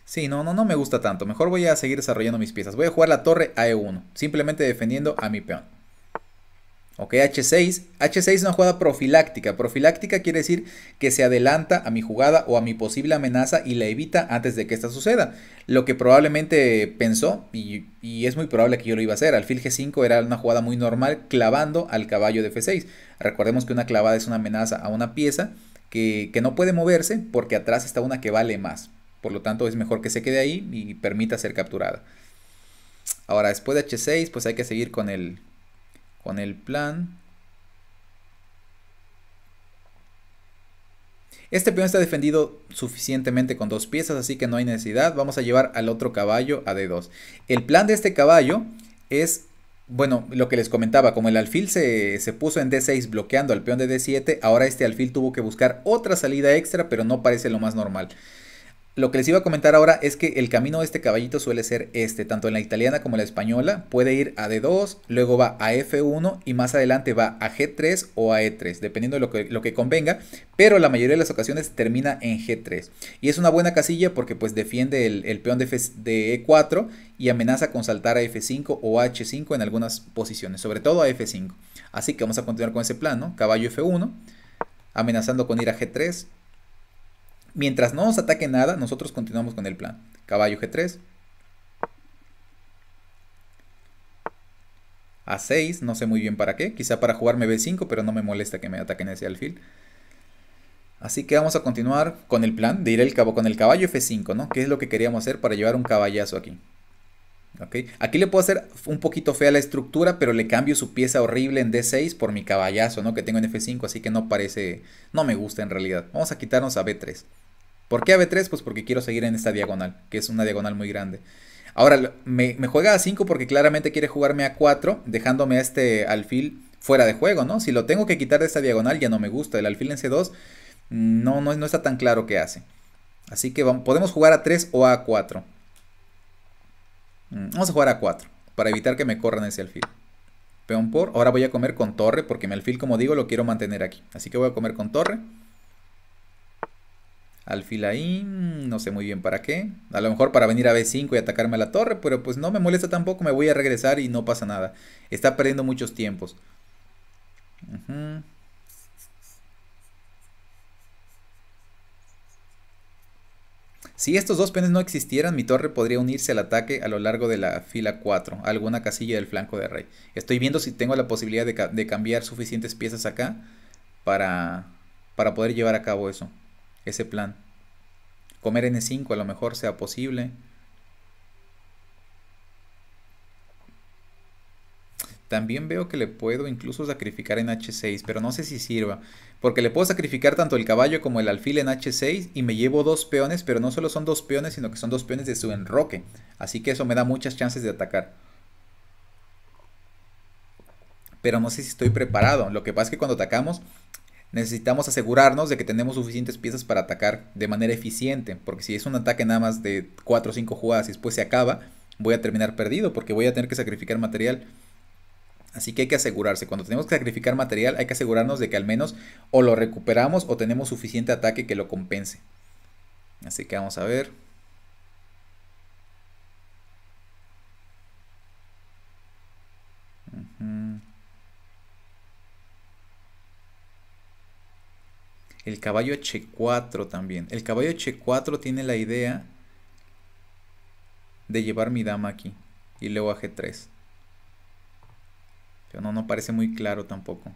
Sí, no, no, no me gusta tanto. Mejor voy a seguir desarrollando mis piezas. Voy a jugar la torre a 1 Simplemente defendiendo a mi peón. Ok, H6. H6 es una jugada profiláctica. Profiláctica quiere decir que se adelanta a mi jugada o a mi posible amenaza y la evita antes de que esta suceda. Lo que probablemente pensó, y, es muy probable que yo lo iba a hacer, alfil G5 era una jugada muy normal clavando al caballo de F6. Recordemos que una clavada es una amenaza a una pieza que, que no puede moverse porque atrás está una que vale más. Por lo tanto, es mejor que se quede ahí y permita ser capturada. Ahora, después de H6, pues hay que seguir con el, con el plan. Este peón está defendido suficientemente con dos piezas, así que no hay necesidad. Vamos a llevar al otro caballo a D2. El plan de este caballo es, bueno, lo que les comentaba, como el alfil se, puso en D6 bloqueando al peón de D7, ahora este alfil tuvo que buscar otra salida extra, pero no parece lo más normal. Lo que les iba a comentar ahora es que el camino de este caballito suele ser este, tanto en la italiana como en la española. Puede ir a D2, luego va a F1 y más adelante va a G3 o a E3, dependiendo de lo que, lo que convenga, pero la mayoría de las ocasiones termina en G3. Y es una buena casilla porque pues defiende el, peón de, E4 e y amenaza con saltar a F5 o H5 en algunas posiciones, sobre todo a F5. Así que vamos a continuar con ese plano. Caballo F1, amenazando con ir a G3, Mientras no nos ataque nada, nosotros continuamos con el plan. Caballo G3. A6, no sé muy bien para qué. Quizá para jugarme B5, pero no me molesta que me ataquen ese alfil. Así que vamos a continuar con el plan de ir el cabo con el caballo F5, ¿no? Que es lo que queríamos hacer para llevar un caballazo aquí. Aquí le puedo hacer un poquito fea la estructura, pero le cambio su pieza horrible en D6 por mi caballazo, ¿no? Que tengo en F5, así que no parece, no me gusta en realidad. Vamos a quitarnos a B3. ¿Por qué a B3? Pues porque quiero seguir en esta diagonal, que es una diagonal muy grande. Ahora, me, juega a 5 porque claramente quiere jugarme a 4, dejándome a este alfil fuera de juego, ¿no? Si lo tengo que quitar de esta diagonal ya no me gusta. El alfil en C2 mm, no, no, no está tan claro qué hace. Así que podemos jugar a 3 o a 4. Mm, vamos a jugar a 4 para evitar que me corran ese alfil. Peón por. Ahora voy a comer con torre porque mi alfil, como digo, lo quiero mantener aquí. Así que voy a comer con torre. Alfil ahí, mm, no sé muy bien para qué. A lo mejor para venir a B5 y atacarme a la torre, pero pues no me molesta tampoco, me voy a regresar y no pasa nada. Está perdiendo muchos tiempos. Ajá. Si estos dos penes no existieran, mi torre podría unirse al ataque a lo largo de la fila 4, alguna casilla del flanco de rey. Estoy viendo si tengo la posibilidad de, cambiar suficientes piezas acá para, para poder llevar a cabo eso, ese plan. Comer N5 a lo mejor sea posible. También veo que le puedo incluso sacrificar en H6, pero no sé si sirva porque le puedo sacrificar tanto el caballo como el alfil en h6 y me llevo dos peones, pero no solo son dos peones, sino que son dos peones de su enroque. Así que eso me da muchas chances de atacar. Pero no sé si estoy preparado. Lo que pasa es que cuando atacamos necesitamos asegurarnos de que tenemos suficientes piezas para atacar de manera eficiente, porque si es un ataque nada más de 4 o 5 jugadas y después se acaba, voy a terminar perdido porque voy a tener que sacrificar material. Así que hay que asegurarse, cuando tenemos que sacrificar material hay que asegurarnos de que al menos o lo recuperamos o tenemos suficiente ataque que lo compense. Así que vamos a ver. El caballo H4 también. El caballo H4 tiene la idea de llevar mi dama aquí y luego a G3 no, no parece muy claro tampoco.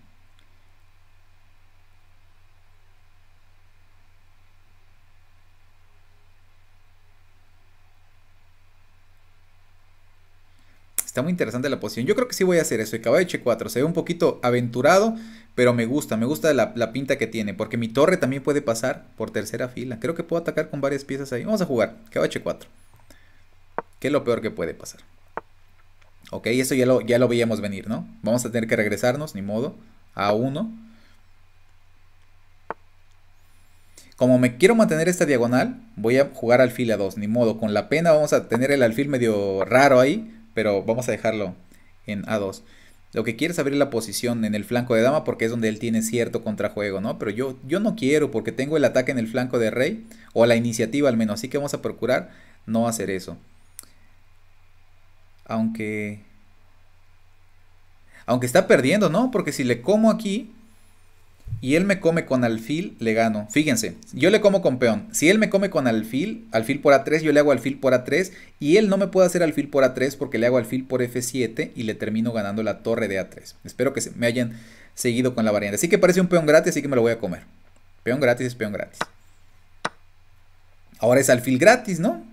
Está muy interesante la posición. Yo creo que sí voy a hacer eso. El caballo H4 se ve un poquito aventurado, pero me gusta. Me gusta la, la, pinta que tiene. Porque mi torre también puede pasar por tercera fila. Creo que puedo atacar con varias piezas ahí. Vamos a jugar. Caballo H4. Que es lo peor que puede pasar. Ok, eso ya lo, ya lo veíamos venir, ¿no? Vamos a tener que regresarnos, ni modo, a 1. Como me quiero mantener esta diagonal, voy a jugar alfil a 2, ni modo. Con la pena vamos a tener el alfil medio raro ahí, pero vamos a dejarlo en A2. Lo que quiere es abrir la posición en el flanco de dama porque es donde él tiene cierto contrajuego, ¿no? Pero yo, yo no quiero porque tengo el ataque en el flanco de rey o la iniciativa al menos, así que vamos a procurar no hacer eso. Aunque... Aunque está perdiendo, ¿no? Porque si le como aquí y él me come con alfil, le gano. Fíjense, yo le como con peón. Si él me come con alfil, alfil por A3, yo le hago alfil por A3 y él no me puede hacer alfil por A3 porque le hago alfil por F7 y le termino ganando la torre de A3. Espero que me hayan seguido con la variante. Así que parece un peón gratis, así que me lo voy a comer. Peón gratis es peón gratis. Ahora es alfil gratis, ¿no?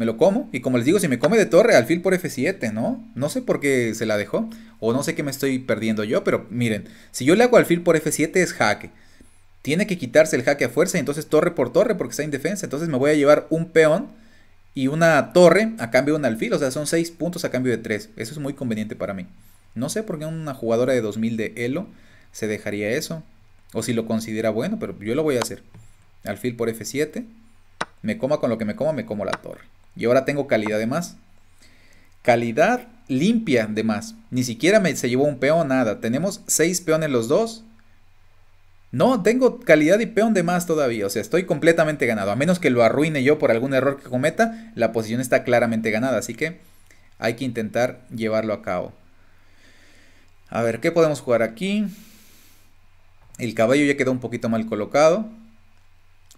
me lo como. Y como les digo, si me come de torre, alfil por F7, ¿no? No sé por qué se la dejó. O no sé qué me estoy perdiendo yo, pero miren, si yo le hago alfil por F7 es jaque. Tiene que quitarse el jaque a fuerza y entonces torre por torre porque está indefensa. Entonces me voy a llevar un peón y una torre a cambio de un alfil. O sea, son 6 puntos a cambio de 3. Eso es muy conveniente para mí. No sé por qué una jugadora de 2000 de Elo se dejaría eso. O si lo considera bueno, pero yo lo voy a hacer. Alfil por F7. Me coma con lo que me coma, me como la torre. Y ahora tengo calidad de más. Calidad limpia de más. Ni siquiera me, se llevó un peón, nada. Tenemos seis peones los dos. No, tengo calidad y peón de más todavía. O sea, estoy completamente ganado. A menos que lo arruine yo por algún error que cometa, la posición está claramente ganada. Así que hay que intentar llevarlo a cabo. A ver, ¿qué podemos jugar aquí? El caballo ya quedó un poquito mal colocado.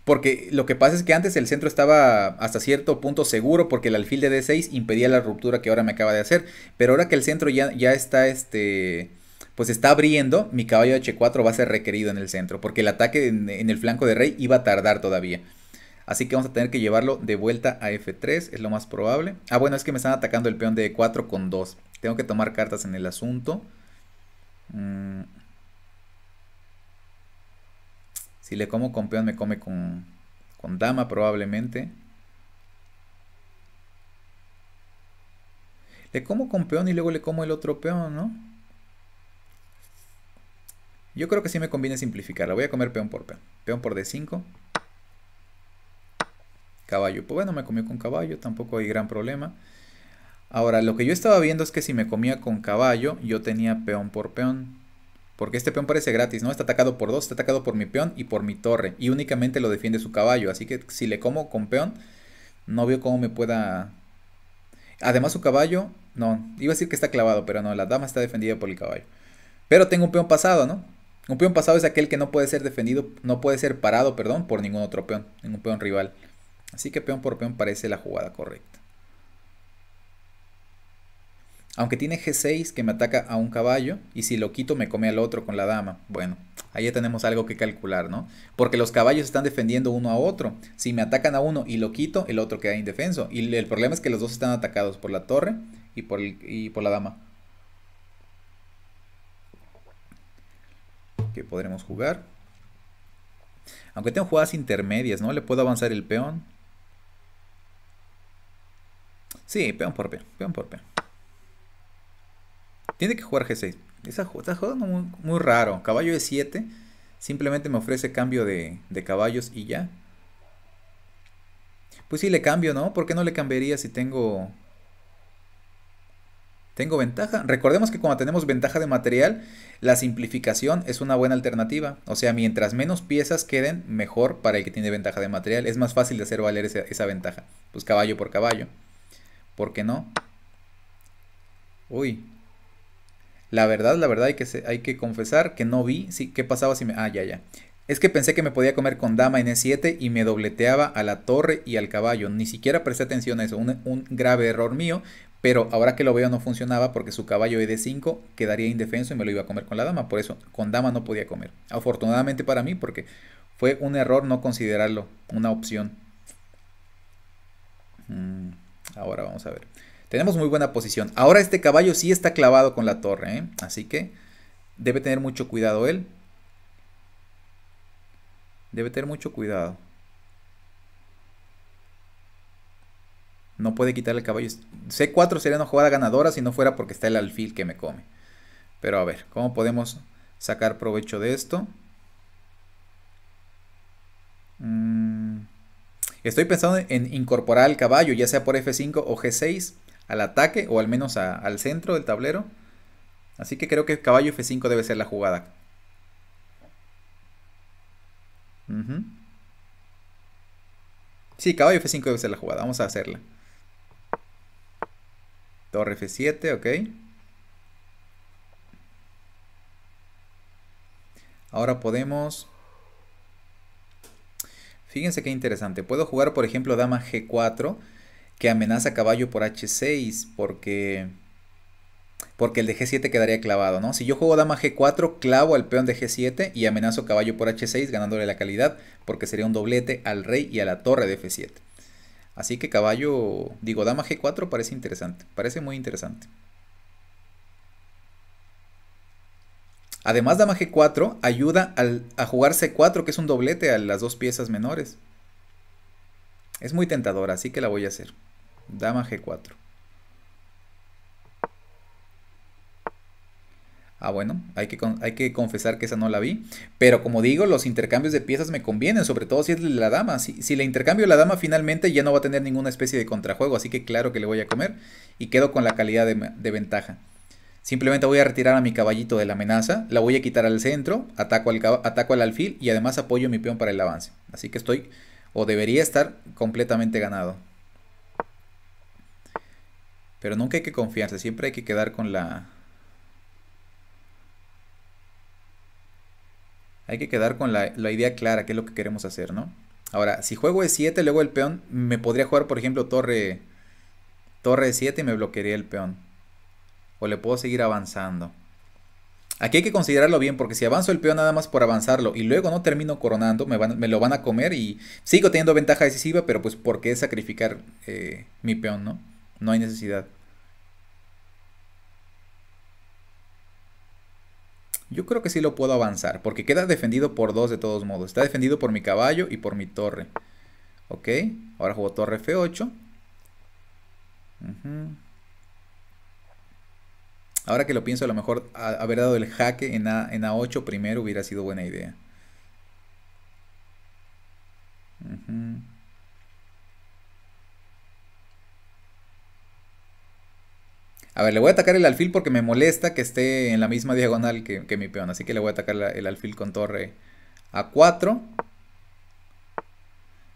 Porque lo que pasa es que antes el centro estaba hasta cierto punto seguro porque el alfil de D6 impedía la ruptura que ahora me acaba de hacer. Pero ahora que el centro ya, ya está este pues está abriendo, mi caballo H4 va a ser requerido en el centro, porque el ataque en, el flanco de rey iba a tardar todavía. Así que vamos a tener que llevarlo de vuelta a F3, es lo más probable. Ah, bueno, es que me están atacando el peón de 4 con 2. Tengo que tomar cartas en el asunto. Mm. Si le como con peón, me come con, dama probablemente. Le como con peón y luego le como el otro peón, ¿no? Yo creo que sí me conviene simplificarla. Voy a comer peón por peón. Peón por d5. Caballo. Pues bueno, me comió con caballo. Tampoco hay gran problema. Ahora, lo que yo estaba viendo es que si me comía con caballo, yo tenía peón por peón. Porque este peón parece gratis, ¿no? Está atacado por dos, está atacado por mi peón y por mi torre. Y únicamente lo defiende su caballo. Así que si le como con peón, no veo cómo me pueda... Además su caballo, no, iba a decir que está clavado, pero no, la dama está defendida por el caballo. Pero tengo un peón pasado, ¿no? Un peón pasado es aquel que no puede ser defendido, no puede ser parado, perdón, por ningún otro peón, ningún peón rival. Así que peón por peón parece la jugada correcta. Aunque tiene G6 que me ataca a un caballo y si lo quito me come al otro con la dama. Bueno, ahí ya tenemos algo que calcular, ¿no? Porque los caballos están defendiendo uno a otro. Si me atacan a uno y lo quito, el otro queda indefenso. Y el problema es que los dos están atacados por la torre y por, por la dama. Que podremos jugar. Aunque tengo jugadas intermedias, ¿no? Le puedo avanzar el peón. Sí, peón por peón, peón por peón. Tiene que jugar G6. Esa, está jugando muy, raro. Caballo de 7 Simplemente me ofrece cambio de, caballos y ya. Pues sí, le cambio, ¿no? ¿Por qué no le cambiaría si tengo... Tengo ventaja. Recordemos que cuando tenemos ventaja de material, la simplificación es una buena alternativa. O sea, mientras menos piezas queden, mejor para el que tiene ventaja de material. Es más fácil de hacer valer esa, esa ventaja. Pues caballo por caballo. ¿Por qué no? Uy, la verdad, la verdad, hay que, hay que confesar que no vi sí, qué pasaba si me... Ah, ya, ya. Es que pensé que me podía comer con dama en E7 y me dobleteaba a la torre y al caballo. Ni siquiera presté atención a eso. Un, grave error mío. Pero ahora que lo veo no funcionaba porque su caballo e 5 quedaría indefenso y me lo iba a comer con la dama. Por eso con dama no podía comer. Afortunadamente para mí porque fue un error no considerarlo una opción. Mm, ahora vamos a ver. Tenemos muy buena posición. Ahora este caballo sí está clavado con la torre, ¿eh? así que debe tener mucho cuidado él. Debe tener mucho cuidado. No puede quitar el caballo. C4 sería una jugada ganadora si no fuera porque está el alfil que me come. Pero a ver, ¿cómo podemos sacar provecho de esto? Mm, estoy pensando en incorporar el caballo, ya sea por F5 o G6 al ataque o al menos al centro del tablero. Así que creo que caballo F5 debe ser la jugada. Sí, caballo F5 debe ser la jugada. Vamos a hacerla. Torre F7, ok. Ahora podemos... Fíjense qué interesante. Puedo jugar, por ejemplo, dama G4 que amenaza caballo por H6 porque porque el de G7 quedaría clavado, ¿no? Si yo juego dama G4, clavo al peón de G7 y amenazo caballo por H6 ganándole la calidad porque sería un doblete al rey y a la torre de F7. Así que caballo, digo, dama G4 parece interesante, parece muy interesante. Además, dama G4 ayuda a jugar C4, que es un doblete a las dos piezas menores. Es muy tentadora, así que la voy a hacer. Dama G4. Ah, bueno, hay que, hay que, confesar que esa no la vi. Pero como digo, los intercambios de piezas me convienen, sobre todo si es la dama. Si, le intercambio la dama, finalmente ya no va a tener ninguna especie de contrajuego, así que claro que le voy a comer y quedo con la calidad de, ventaja. Simplemente voy a retirar a mi caballito de la amenaza, la voy a quitar al centro, ataco al, ataco al alfil y además apoyo mi peón para el avance. Así que estoy o debería estar completamente ganado. Pero nunca hay que confiarse, siempre hay que quedar con la... Hay que quedar con la, idea clara, qué es lo que queremos hacer, ¿no? Ahora, si juego E7, luego el peón, me podría jugar, por ejemplo, torre, torre E7 y me bloquearía el peón. O le puedo seguir avanzando. Aquí hay que considerarlo bien porque si avanzo el peón nada más por avanzarlo y luego no termino coronando, me, lo van a comer y sigo teniendo ventaja decisiva, pero pues ¿por qué sacrificar eh, mi peón, no? No hay necesidad. Yo creo que sí lo puedo avanzar, porque queda defendido por dos de todos modos. Está defendido por mi caballo y por mi torre. Ok, ahora juego torre F8. Ajá. Ahora que lo pienso, a lo mejor haber dado el jaque en, A, 8 primero hubiera sido buena idea. A ver, le voy a atacar el alfil porque me molesta que esté en la misma diagonal que, mi peón. Así que le voy a atacar el alfil con torre a 4.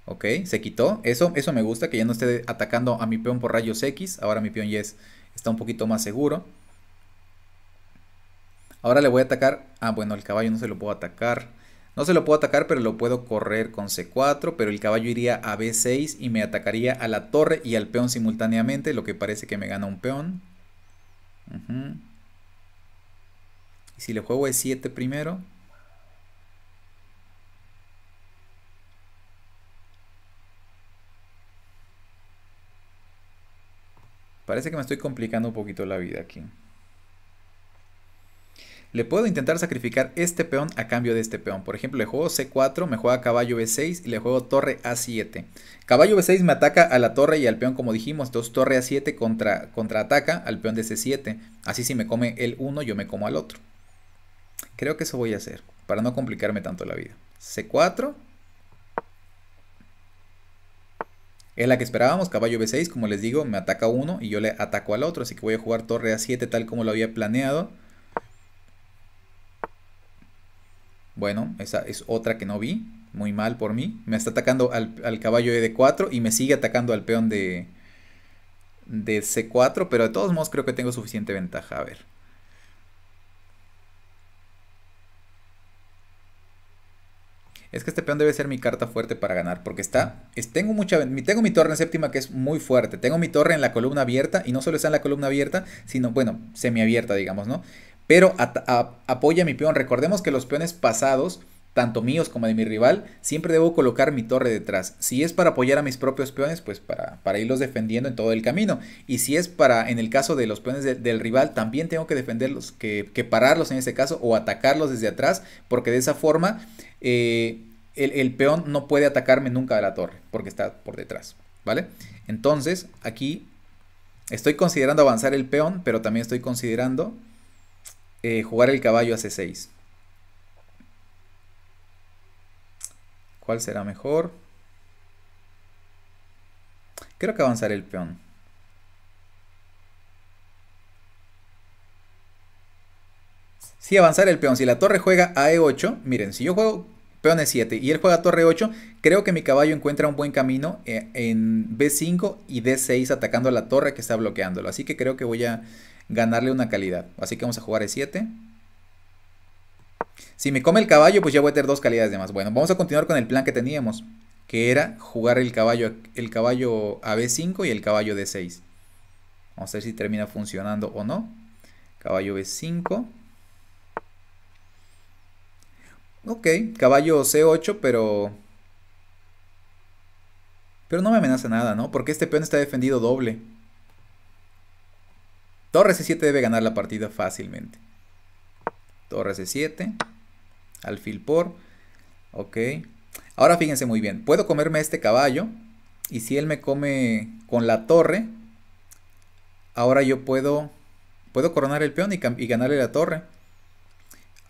Ok, se quitó. Eso, eso me gusta, que ya no esté atacando a mi peón por rayos X. Ahora mi peón Y está un poquito más seguro. Ahora le voy a atacar. Ah, bueno, el caballo no se lo puedo atacar. No se lo puedo atacar, pero lo puedo correr con C4. Pero el caballo iría a B6 y me atacaría a la torre y al peón simultáneamente, lo que parece que me gana un peón. Y si le juego E7 primero. Parece que me estoy complicando un poquito la vida aquí le puedo intentar sacrificar este peón a cambio de este peón. Por ejemplo, le juego C4, me juega caballo B6 y le juego torre A7. Caballo B6 me ataca a la torre y al peón como dijimos, entonces torre A7 contra, contraataca al peón de C7. Así si me come el 1, yo me como al otro. Creo que eso voy a hacer, para no complicarme tanto la vida. C4. Es la que esperábamos, caballo B6, como les digo, me ataca uno y yo le ataco al otro, así que voy a jugar torre A7 tal como lo había planeado. Bueno, esa es otra que no vi. Muy mal por mí. Me está atacando al, caballo de 4 y me sigue atacando al peón de, de C4. Pero de todos modos creo que tengo suficiente ventaja. A ver. Es que este peón debe ser mi carta fuerte para ganar. Porque está. tengo, mucha, tengo mi torre en séptima que es muy fuerte. Tengo mi torre en la columna abierta. Y no solo está en la columna abierta, sino, bueno, semiabierta, digamos, ¿no? pero a, apoya mi peón. Recordemos que los peones pasados, tanto míos como de mi rival, siempre debo colocar mi torre detrás. Si es para apoyar a mis propios peones, pues para, para irlos defendiendo en todo el camino. Y si es para, en el caso de los peones del rival, también tengo que defenderlos, que, que, pararlos en este caso o atacarlos desde atrás, porque de esa forma eh, el, peón no puede atacarme nunca de la torre, porque está por detrás. ¿Vale? Entonces, aquí estoy considerando avanzar el peón, pero también estoy considerando eh, jugar el caballo a C6. ¿Cuál será mejor? Creo que avanzar el peón. Si sí, avanzar el peón, si la torre juega a E8, miren, si yo juego peón E7 y él juega torre 8, creo que mi caballo encuentra un buen camino eh, en B5 y D6 atacando a la torre que está bloqueándolo. Así que creo que voy a ganarle una calidad. Así que vamos a jugar E7. Si me come el caballo, pues ya voy a tener dos calidades de más. Bueno, vamos a continuar con el plan que teníamos, que era jugar el caballo, el caballo a B5 y el caballo D6. Vamos a ver si termina funcionando o no. Caballo B5. Ok, caballo C8, pero... Pero no me amenaza nada, ¿no? Porque este peón está defendido doble. Torre C7 debe ganar la partida fácilmente. Torre C7. Alfil por. Ok. Ahora fíjense muy bien. Puedo comerme este caballo. Y si él me come con la torre. Ahora yo puedo. Puedo coronar el peón y, y ganarle la torre.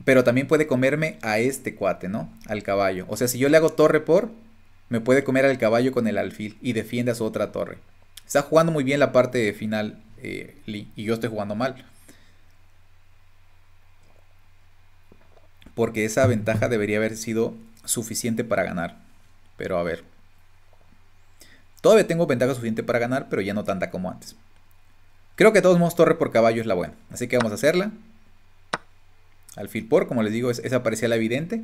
Pero también puede comerme a este cuate, ¿no? Al caballo. O sea, si yo le hago torre por, me puede comer al caballo con el alfil y defiende a su otra torre. Está jugando muy bien la parte final eh, y yo estoy jugando mal. Porque esa ventaja debería haber sido suficiente para ganar. Pero a ver. Todavía tengo ventaja suficiente para ganar, pero ya no tanta como antes. Creo que de todos modos torre por caballo es la buena. Así que vamos a hacerla. Alfil por, como les digo, esa parecía la evidente.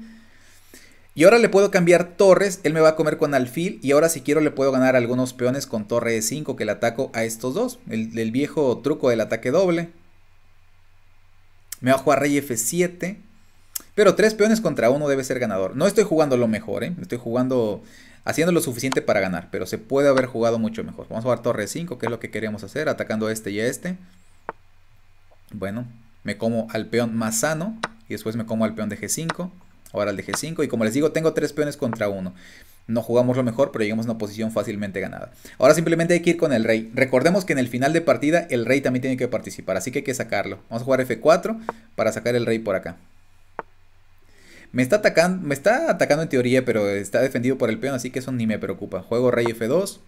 Y ahora le puedo cambiar torres, él me va a comer con alfil y ahora si quiero le puedo ganar algunos peones con torre de 5 que le ataco a estos dos. El, viejo truco del ataque doble. Me va a jugar rey f7. Pero tres peones contra uno debe ser ganador. No estoy jugando lo mejor, ¿eh? estoy jugando haciendo lo suficiente para ganar, pero se puede haber jugado mucho mejor. Vamos a jugar torre 5, que es lo que queríamos hacer, atacando a este y a este. Bueno, me como al peón más sano y después me como al peón de g5. Ahora el de G5. Y como les digo, tengo tres peones contra uno. No jugamos lo mejor, pero llegamos a una posición fácilmente ganada. Ahora simplemente hay que ir con el rey. Recordemos que en el final de partida el rey también tiene que participar, así que hay que sacarlo. Vamos a jugar F4 para sacar el rey por acá. Me está atacando, me está atacando en teoría, pero está defendido por el peón, así que eso ni me preocupa. Juego rey F2.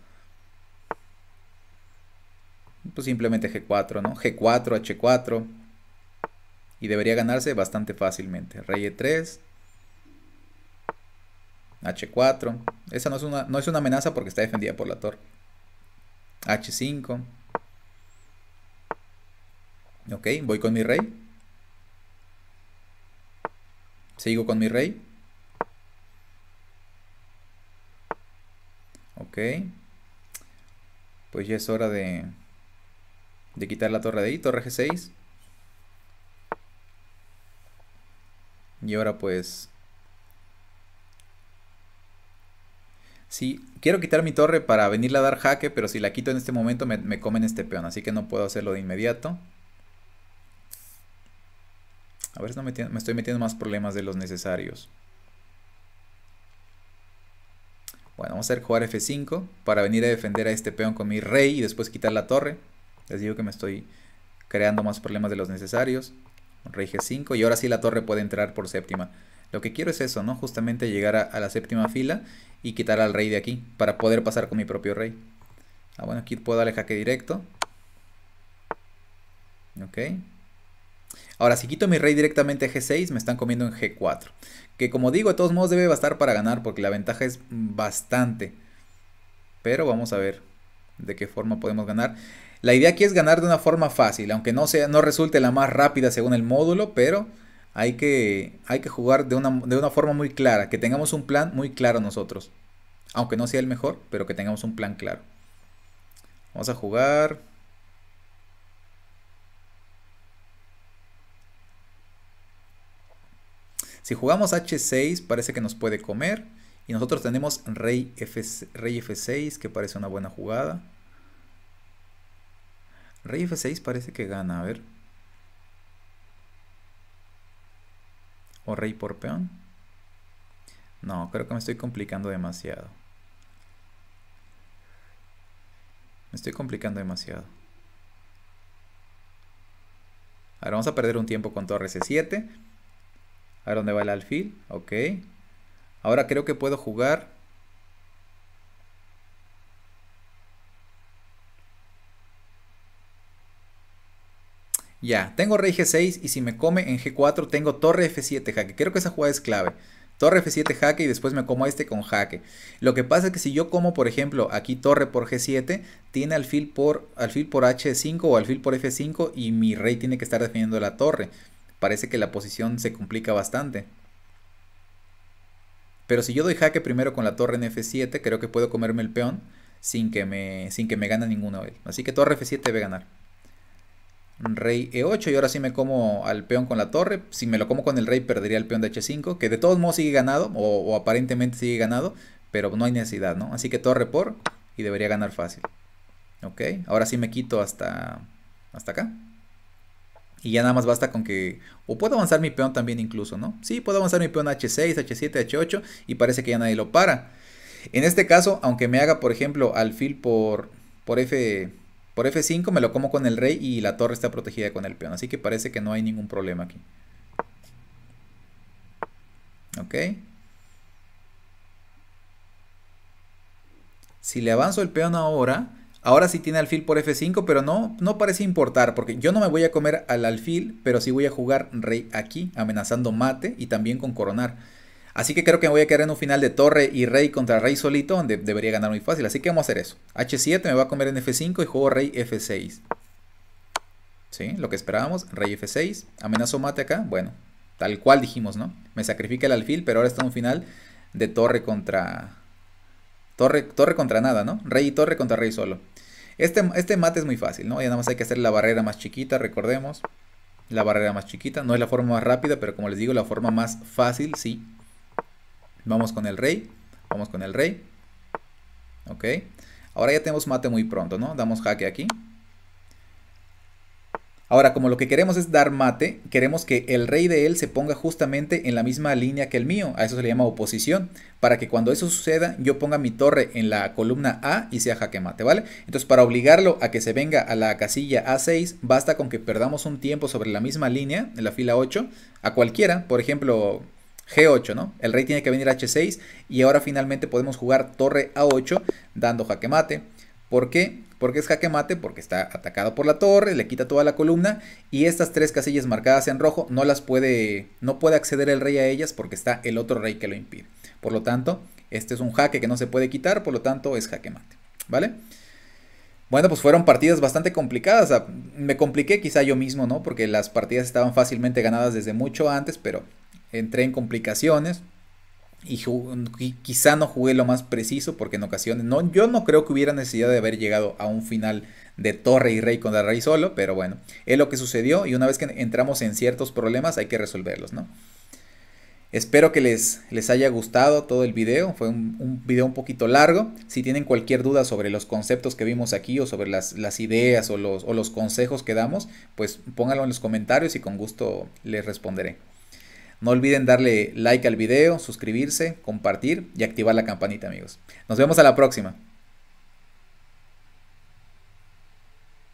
Pues simplemente G4, ¿no? G4, H4. Y debería ganarse bastante fácilmente. Rey E3. H4. Esa no es, una, no es una amenaza porque está defendida por la torre. H5. Ok, voy con mi rey. Sigo con mi rey. Ok. Pues ya es hora de, de quitar la torre de ahí, torre G6. Y ahora pues Sí, quiero quitar mi torre para venirle a dar jaque, pero si la quito en este momento me, comen este peón, así que no puedo hacerlo de inmediato. A ver si me, me estoy metiendo más problemas de los necesarios. Bueno, vamos a hacer jugar F5 para venir a defender a este peón con mi rey y después quitar la torre. Les digo que me estoy creando más problemas de los necesarios. Rey G5 y ahora sí la torre puede entrar por séptima. Lo que quiero es eso, ¿no? Justamente llegar a, la séptima fila y quitar al rey de aquí para poder pasar con mi propio rey. Ah, bueno, aquí puedo darle jaque directo. Ok. Ahora, si quito mi rey directamente a G6, me están comiendo en G4. Que como digo, de todos modos debe bastar para ganar porque la ventaja es bastante. Pero vamos a ver de qué forma podemos ganar. La idea aquí es ganar de una forma fácil, aunque no, sea, no resulte la más rápida según el módulo, pero hay que, hay que jugar de una, forma muy clara, que tengamos un plan muy claro nosotros. Aunque no sea el mejor, pero que tengamos un plan claro. Vamos a jugar. Si jugamos H6 parece que nos puede comer. Y nosotros tenemos Rey, F, Rey F6 que parece una buena jugada. Rey F6 parece que gana, a ver. ¿O rey por peón? No, creo que me estoy complicando demasiado. Me estoy complicando demasiado. Ahora vamos a perder un tiempo con torre C7. E a ver dónde va el alfil. Ok. Ahora creo que puedo jugar Ya, tengo rey g6 y si me come en g4 tengo torre f7 jaque. Creo que esa jugada es clave. Torre f7 jaque y después me como este con jaque. Lo que pasa es que si yo como, por ejemplo, aquí torre por g7, tiene alfil por, alfil por h5 o alfil por f5 y mi rey tiene que estar defendiendo la torre. Parece que la posición se complica bastante. Pero si yo doy jaque primero con la torre en f7, creo que puedo comerme el peón sin que me, sin que me gane ninguno de él. Así que torre f7 debe ganar. Rey E8 y ahora sí me como al peón con la torre. Si me lo como con el rey perdería el peón de H5, que de todos modos sigue ganado o, aparentemente sigue ganado, pero no hay necesidad, ¿no? Así que torre por y debería ganar fácil. Ok, ahora sí me quito hasta, hasta acá. Y ya nada más basta con que... O puedo avanzar mi peón también incluso, ¿no? Sí, puedo avanzar mi peón H6, H7, H8 y parece que ya nadie lo para. En este caso, aunque me haga, por ejemplo, alfil por, por F... Por F5 me lo como con el rey y la torre está protegida con el peón. Así que parece que no hay ningún problema aquí. ¿Ok? Si le avanzo el peón ahora, ahora sí tiene alfil por F5, pero no, no parece importar, porque yo no me voy a comer al alfil, pero sí voy a jugar rey aquí, amenazando mate y también con coronar. Así que creo que me voy a quedar en un final de torre y rey contra rey solito, donde debería ganar muy fácil. Así que vamos a hacer eso. H7 me va a comer en F5 y juego rey F6. ¿Sí? Lo que esperábamos, rey F6. Amenazo mate acá. Bueno, tal cual dijimos, ¿no? Me sacrifica el alfil, pero ahora está en un final de torre contra... Torre, torre contra nada, ¿no? Rey y torre contra rey solo. Este, este mate es muy fácil, ¿no? Ya nada más hay que hacer la barrera más chiquita, recordemos. La barrera más chiquita. No es la forma más rápida, pero como les digo, la forma más fácil, sí. Vamos con el rey. Vamos con el rey. Ok. Ahora ya tenemos mate muy pronto, ¿no? Damos jaque aquí. Ahora, como lo que queremos es dar mate, queremos que el rey de él se ponga justamente en la misma línea que el mío. A eso se le llama oposición. Para que cuando eso suceda, yo ponga mi torre en la columna A y sea jaque mate, ¿vale? Entonces, para obligarlo a que se venga a la casilla A6, basta con que perdamos un tiempo sobre la misma línea, en la fila 8, a cualquiera. Por ejemplo, G8, ¿no? El rey tiene que venir a H6 y ahora finalmente podemos jugar torre A8 dando jaque mate. ¿Por qué? Porque es jaque mate, porque está atacado por la torre, le quita toda la columna y estas tres casillas marcadas en rojo no las puede, no puede acceder el rey a ellas porque está el otro rey que lo impide. Por lo tanto, este es un jaque que no se puede quitar, por lo tanto es jaque mate, ¿vale? Bueno, pues fueron partidas bastante complicadas. Me compliqué quizá yo mismo, ¿no? Porque las partidas estaban fácilmente ganadas desde mucho antes, pero entré en complicaciones y, quizá no jugué lo más preciso porque en ocasiones no, yo no creo que hubiera necesidad de haber llegado a un final de torre y rey contra rey solo, pero bueno, es lo que sucedió y una vez que entramos en ciertos problemas hay que resolverlos, ¿no? Espero que les, les haya gustado todo el video, fue un, video un poquito largo. Si tienen cualquier duda sobre los conceptos que vimos aquí o sobre las, ideas o los, o los consejos que damos, pues pónganlo en los comentarios y con gusto les responderé. No olviden darle like al video, suscribirse, compartir y activar la campanita amigos. Nos vemos a la próxima.